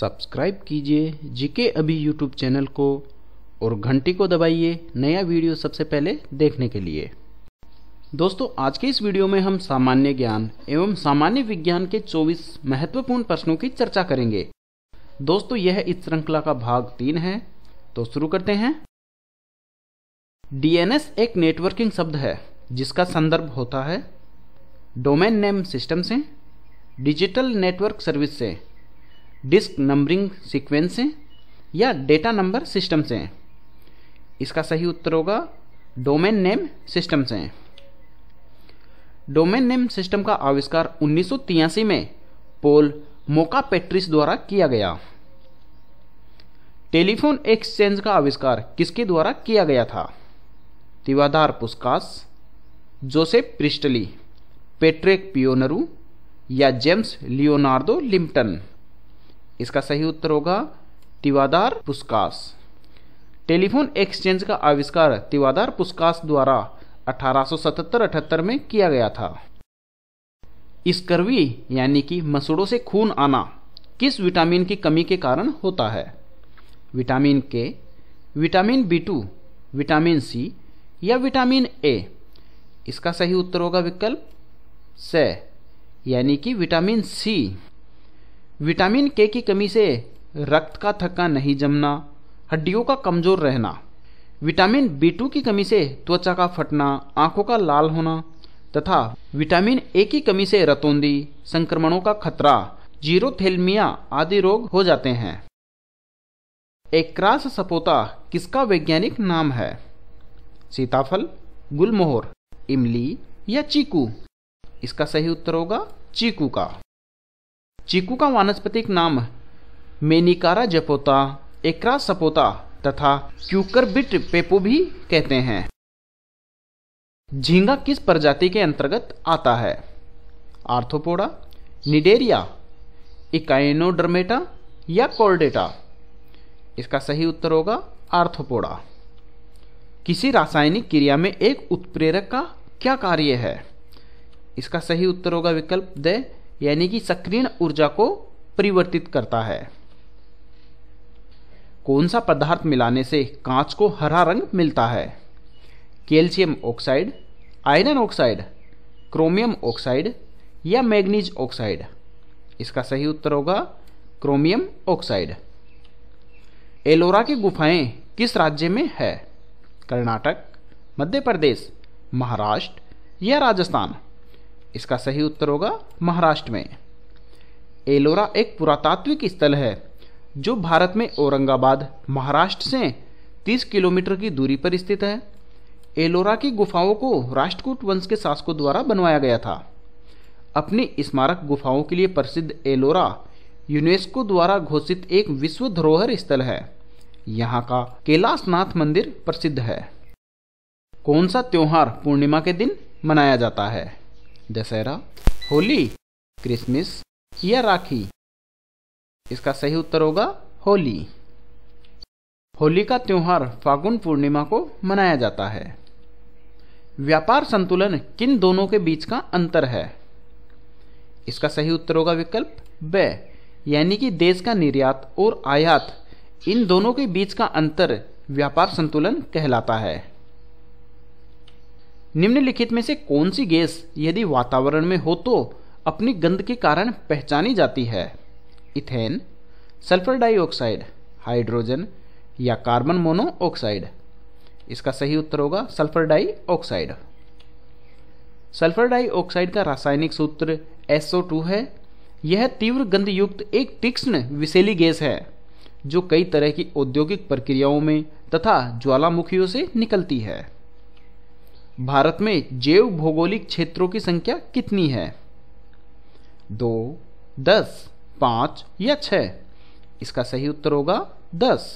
Subscribe कीजिए GK अभी YouTube channel को और घंटी को दबाइए नया वीडियो सबसे पहले देखने के लिए दोस्तों आज के इस वीडियो में हम सामान्य ज्ञान एवं सामान्य विज्ञान के 24 महत्वपूर्ण प्रश्नों की चर्चा करेंगे दोस्तों यह इस श्रृंखला का भाग तीन है तो शुरू करते हैं डीएनएस एक नेटवर्किंग शब्द है जिसका संदर्भ होता है डोमेन नेम सिस्टम से डिजिटल नेटवर्क सर्विस से डिस्क नंबरिंग सीक्वेंस से या डेटा नंबर सिस्टम से हैं इसका सही उत्तर होगा डोमेन नेम सिस्टम से हैं डोमेन नेम सिस्टम का आविष्कार उन्नीस में पोल मोका पेट्रिस द्वारा किया गया टेलीफोन एक्सचेंज का आविष्कार किसके द्वारा किया गया था Tivadar Puskas Joseph Priestley Petrache Poenaru या जेम्स लियोनार्डो लिम्पटन इसका सही उत्तर होगा तिवादार पुस्कास टेलीफोन एक्सचेंज का आविष्कार तिवादार पुस्कास द्वारा 1877-78 में किया गया था स्कर्वी यानी कि मसूड़ों से खून आना किस विटामिन की कमी के कारण होता है vitamin K vitamin B two vitamin C या विटामिन ए इसका सही उत्तर होगा विकल्प स यानी कि विटामिन सी विटामिन के की कमी से रक्त का थक्का नहीं जमना हड्डियों का कमज़ोर रहना विटामिन बी टू की कमी से त्वचा का फटना आंखों का लाल होना तथा विटामिन ए की कमी से रतौंदी संक्रमणों का खतरा जीरोथेलमिया आदि रोग हो जाते हैं एक्रास सपोता किसका वैज्ञानिक नाम है सीताफल गुलमोहर इमली या चीकू इसका सही उत्तर होगा चीकू का चीकू का वानस्पतिक नाम मेनिकारा जपोता एकरा सपोता तथा क्यूकरबिट पेपो भी कहते हैं झींगा किस प्रजाति के अंतर्गत आता है आर्थोपोडा निडेरिया इकाइनोडर्मेटा या कोल्डेटा इसका सही उत्तर होगा आर्थोपोडा किसी रासायनिक क्रिया में एक उत्प्रेरक का क्या कार्य है इसका सही उत्तर होगा विकल्प द यानी कि सक्रिय ऊर्जा को परिवर्तित करता है कौन सा पदार्थ मिलाने से कांच को हरा रंग मिलता है calcium oxide iron oxide chromium oxide या मैग्नीज ऑक्साइड इसका सही उत्तर होगा क्रोमियम ऑक्साइड एलोरा की गुफाएं किस राज्य में है कर्नाटक मध्य प्रदेश महाराष्ट्र या राजस्थान इसका सही उत्तर होगा महाराष्ट्र में एलोरा एक पुरातात्विक स्थल है जो भारत में औरंगाबाद महाराष्ट्र से 30 किलोमीटर की दूरी पर स्थित है एलोरा की गुफाओं को राष्ट्रकूट वंश के शासकों द्वारा बनवाया गया था अपनी स्मारक गुफाओं के लिए प्रसिद्ध एलोरा यूनेस्को द्वारा घोषित एक विश्व धरोहर स्थल है यहाँ का कैलाशनाथ मंदिर प्रसिद्ध है कौन सा त्यौहार पूर्णिमा के दिन मनाया जाता है दशहरा होली क्रिसमस या राखी इसका सही उत्तर होगा होली होली का त्यौहार फागुन पूर्णिमा को मनाया जाता है व्यापार संतुलन किन दोनों के बीच का अंतर है इसका सही उत्तर होगा विकल्प ब यानी कि देश का निर्यात और आयात इन दोनों के बीच का अंतर व्यापार संतुलन कहलाता है निम्नलिखित में से कौन सी गैस यदि वातावरण में हो तो अपनी गंध के कारण पहचानी जाती है इथेन सल्फर डाइऑक्साइड हाइड्रोजन या कार्बन मोनोऑक्साइड इसका सही उत्तर होगा सल्फर डाइऑक्साइड सल्फर डाइऑक्साइड का रासायनिक सूत्र SO2 है यह तीव्र गंध युक्त एक तीक्ष्ण विशेली गैस है जो कई तरह की औद्योगिक प्रक्रियाओं में तथा ज्वालामुखियों से निकलती है भारत में जैव भौगोलिक क्षेत्रों की संख्या कितनी है दो दस पाँच या छः इसका सही उत्तर होगा दस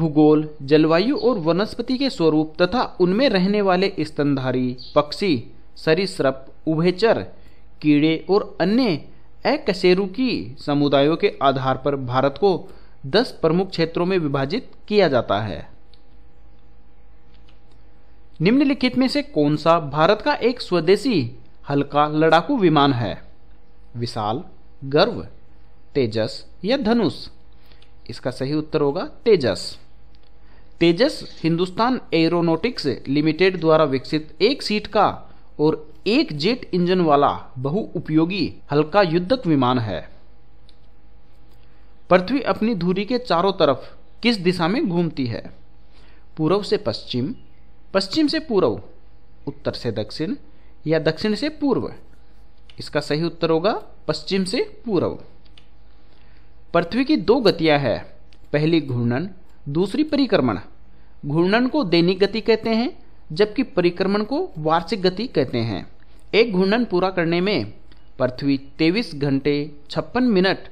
भूगोल जलवायु और वनस्पति के स्वरूप तथा उनमें रहने वाले स्तनधारी पक्षी सरिसप उभेचर कीड़े और अन्य अकशेरुकी समुदायों के आधार पर भारत को दस प्रमुख क्षेत्रों में विभाजित किया जाता है निम्नलिखित में से कौन सा भारत का एक स्वदेशी हल्का लड़ाकू विमान है विशाल गर्व तेजस या धनुष इसका सही उत्तर होगा तेजस तेजस हिंदुस्तान एरोनोटिक्स लिमिटेड द्वारा विकसित एक सीट का और एक जेट इंजन वाला बहुउपयोगी हल्का युद्धक विमान है पृथ्वी अपनी धुरी के चारों तरफ किस दिशा में घूमती है पूर्व से पश्चिम पश्चिम से पूर्व उत्तर से दक्षिण या दक्षिण से पूर्व इसका सही उत्तर होगा पश्चिम से पूर्व पृथ्वी की दो गतियां हैं पहली घूर्णन दूसरी परिक्रमण घूर्णन को दैनिक गति कहते हैं जबकि परिक्रमण को वार्षिक गति कहते हैं एक घूर्णन पूरा करने में पृथ्वी 23 घंटे 56 मिनट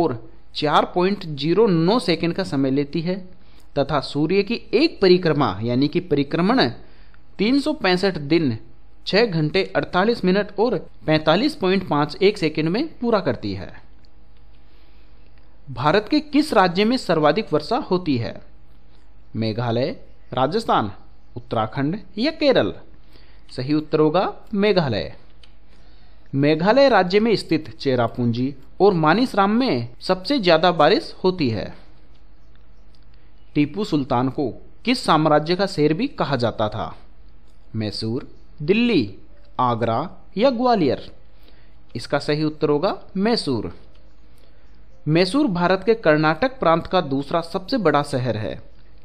और 4.09 सेकंड का समय लेती है तथा सूर्य की एक परिक्रमा यानी कि परिक्रमण तीन दिन 6 घंटे 48 मिनट और 45.51 सेकंड में पूरा करती है भारत के किस राज्य में सर्वाधिक वर्षा होती है मेघालय राजस्थान उत्तराखंड या केरल सही उत्तर होगा मेघालय मेघालय राज्य में स्थित चेरापूंजी और मानिसराम में सबसे ज़्यादा बारिश होती है टीपू सुल्तान को किस साम्राज्य का शेर भी कहा जाता था मैसूर दिल्ली आगरा या ग्वालियर इसका सही उत्तर होगा मैसूर मैसूर भारत के कर्नाटक प्रांत का दूसरा सबसे बड़ा शहर है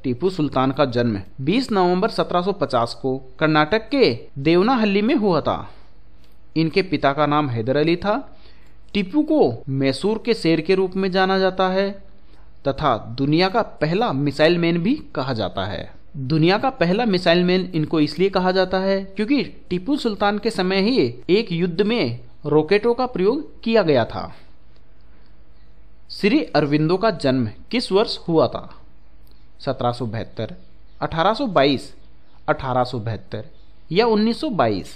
टीपू सुल्तान का जन्म 20 नवंबर 1750 को कर्नाटक के देवनाहल्ली में हुआ था इनके पिता का नाम हैदर अली था टीपू को मैसूर के शेर के रूप में जाना जाता है तथा दुनिया का पहला मिसाइल मैन भी कहा जाता है दुनिया का पहला मिसाइल मैन इनको इसलिए कहा जाता है क्योंकि टीपू सुल्तान के समय ही एक युद्ध में रॉकेटों का प्रयोग किया गया था श्री अरविंदो का जन्म किस वर्ष हुआ था सत्रह सौ बहत्तर या 1922?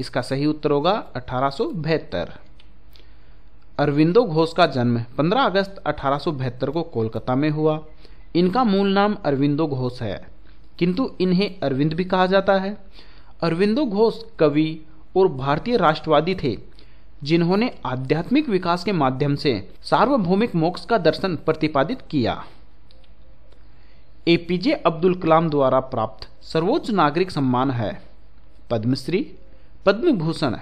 इसका सही उत्तर होगा अठारह अरविंदो घोष का जन्म 15 अगस्त अठारह को कोलकाता में हुआ इनका मूल नाम अरविंदो घोष है किंतु इन्हें अरविंद भी कहा जाता है अरविंदो घोष कवि और भारतीय राष्ट्रवादी थे जिन्होंने आध्यात्मिक विकास के माध्यम से सार्वभौमिक मोक्ष का दर्शन प्रतिपादित किया एपीजे अब्दुल कलाम द्वारा प्राप्त सर्वोच्च नागरिक सम्मान है पद्मश्री पद्म भूषण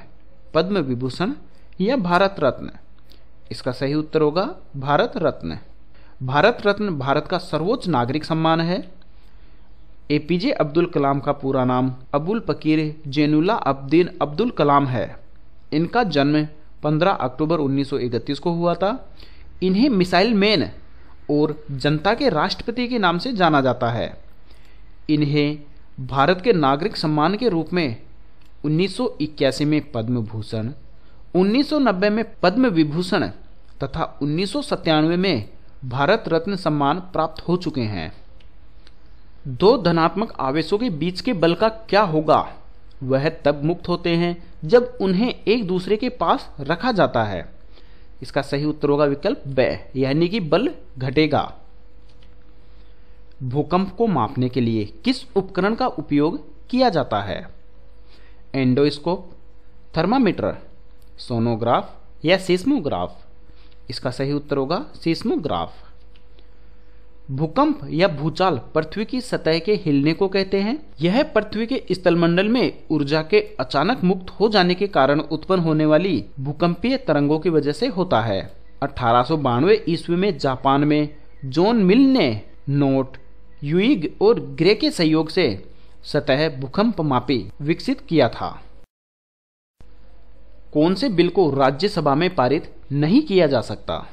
पद्म विभूषण या भारत रत्न इसका सही उत्तर होगा भारत रत्न भारत रत्न भारत का सर्वोच्च नागरिक सम्मान है ए पी जे अब्दुल कलाम का पूरा नाम अबुल पकीर जैनुल्ला अब्दीन अब्दुल कलाम है इनका जन्म 15 अक्टूबर 1931 को हुआ था इन्हें मिसाइल मैन और जनता के राष्ट्रपति के नाम से जाना जाता है इन्हें भारत के नागरिक सम्मान के रूप में 1981 में पद्म भूषण 1990 में पद्म विभूषण तथा उन्नीस में भारत रत्न सम्मान प्राप्त हो चुके हैं दो धनात्मक आवेशों के बीच के बल का क्या होगा वह तब मुक्त होते हैं जब उन्हें एक दूसरे के पास रखा जाता है इसका सही उत्तर होगा विकल्प ब यानी कि बल घटेगा भूकंप को मापने के लिए किस उपकरण का उपयोग किया जाता है एंडोस्कोप थर्मामीटर सोनोग्राफ या सीस्मोग्राफ इसका सही उत्तर होगा सीस्मोग्राफ भूकंप या भूचाल पृथ्वी की सतह के हिलने को कहते हैं यह पृथ्वी के स्थलमंडल में ऊर्जा के अचानक मुक्त हो जाने के कारण उत्पन्न होने वाली भूकंपीय तरंगों की वजह से होता है अठारह ईस्वी में जापान में जॉन मिल ने नोट युग और ग्रे के सहयोग से सतह भूकंप मापी विकसित किया था कौन से बिल को राज्यसभा में पारित नहीं किया जा सकता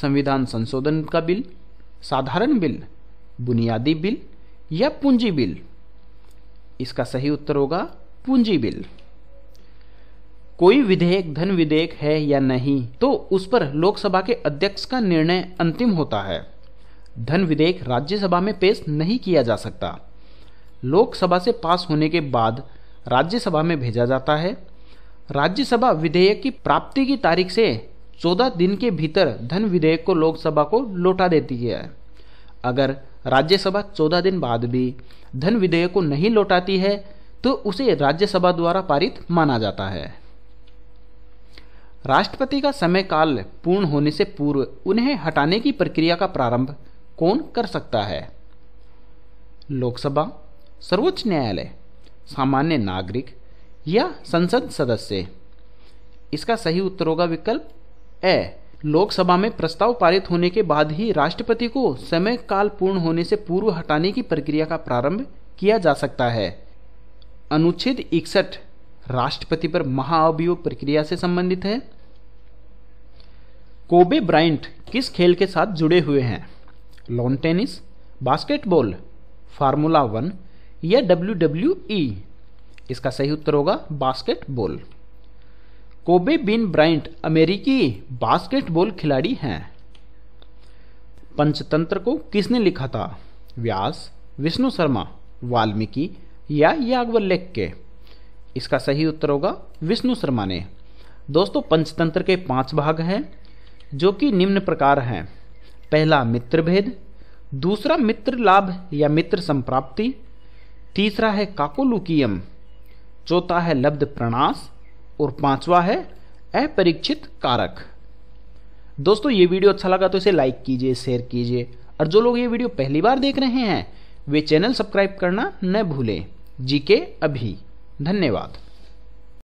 संविधान संशोधन का बिल साधारण बिल बुनियादी बिल या पूंजी बिल इसका सही उत्तर होगा पूंजी बिल कोई विधेयक धन विधेयक है या नहीं तो उस पर लोकसभा के अध्यक्ष का निर्णय अंतिम होता है धन विधेयक राज्यसभा में पेश नहीं किया जा सकता लोकसभा से पास होने के बाद राज्यसभा में भेजा जाता है राज्यसभा विधेयक की प्राप्ति की तारीख से 14 दिन के भीतर धन विधेयक को लोकसभा को लौटा देती है अगर राज्यसभा 14 दिन बाद भी धन विधेयक को नहीं लौटाती है तो उसे राज्यसभा द्वारा पारित माना जाता है राष्ट्रपति का समय काल पूर्ण होने से पूर्व उन्हें हटाने की प्रक्रिया का प्रारंभ कौन कर सकता है लोकसभा सर्वोच्च न्यायालय सामान्य नागरिक या संसद सदस्य इसका सही उत्तर होगा विकल्प ए लोकसभा में प्रस्ताव पारित होने के बाद ही राष्ट्रपति को समय काल पूर्ण होने से पूर्व हटाने की प्रक्रिया का प्रारंभ किया जा सकता है अनुच्छेद इकसठ राष्ट्रपति पर महाअभियोग प्रक्रिया से संबंधित है कोबे ब्राइंट किस खेल के साथ जुड़े हुए हैं lawn tennis basketball formula one या डब्ल्यू डब्ल्यू ई इसका सही उत्तर होगा बास्केटबॉल कोबे बिन ब्राइंट अमेरिकी बास्केटबॉल खिलाड़ी हैं पंचतंत्र को किसने लिखा था व्यास विष्णु शर्मा वाल्मीकि या याग्वल्लेख के इसका सही उत्तर होगा विष्णु शर्मा ने दोस्तों पंचतंत्र के पांच भाग हैं जो कि निम्न प्रकार हैं पहला मित्र भेद दूसरा मित्र लाभ या मित्र संप्राप्ति तीसरा है काकोलुकियम चौथा है लब्ध प्रणास और पांचवा है अपरीक्षित कारक दोस्तों ये वीडियो अच्छा लगा तो इसे लाइक कीजिए शेयर कीजिए और जो लोग ये वीडियो पहली बार देख रहे हैं वे चैनल सब्सक्राइब करना न भूलें जी के अभी धन्यवाद